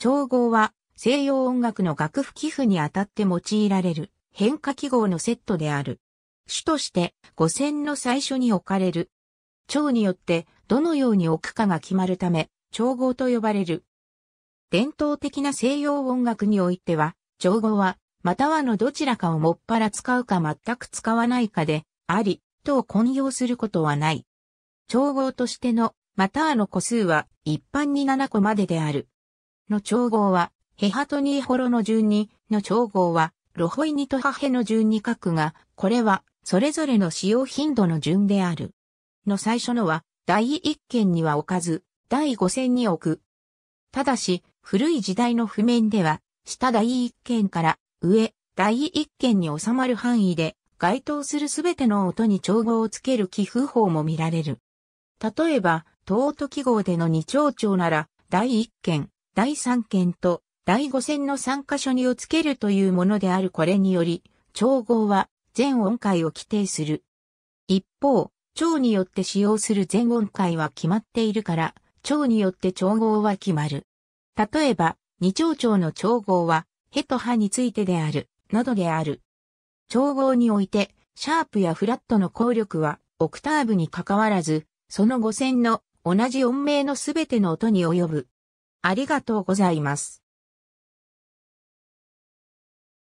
調合は西洋音楽の楽譜寄付にあたって用いられる変化記号のセットである。主として五線の最初に置かれる。調によってどのように置くかが決まるため、調合と呼ばれる。伝統的な西洋音楽においては、調合は、またはのどちらかをもっぱら使うか全く使わないかで、あり、とを混用することはない。調合としての、またはの個数は一般に7個までである。の調合は、ヘハトニーホロの順に、の調合は、ロホイニとハヘの順に書くが、これは、それぞれの使用頻度の順である。の最初のは、第一件には置かず、第五線に置く。ただし、古い時代の譜面では、下第一件から上第一件に収まる範囲で、該当するすべての音に調合をつける寄付法も見られる。例えば、トート記号での二調調なら、第一件、第3件と第5戦の3箇所にをつけるというものであるこれにより、調合は全音階を規定する。一方、蝶によって使用する全音階は決まっているから、蝶によって調合は決まる。例えば、二蝶々の調合は、へと歯についてである、などである。調合において、シャープやフラットの効力は、オクターブに関わらず、その五線の同じ音名のすべての音に及ぶ。ありがとうございます。